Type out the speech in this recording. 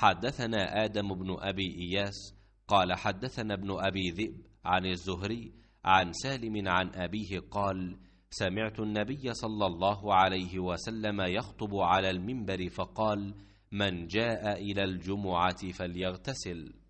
حدثنا آدم بن أبي إياس قال حدثنا ابن أبي ذئب عن الزهري عن سالم عن أبيه قال سمعت النبي صلى الله عليه وسلم يخطب على المنبر فقال من جاء إلى الجمعة فليغتسل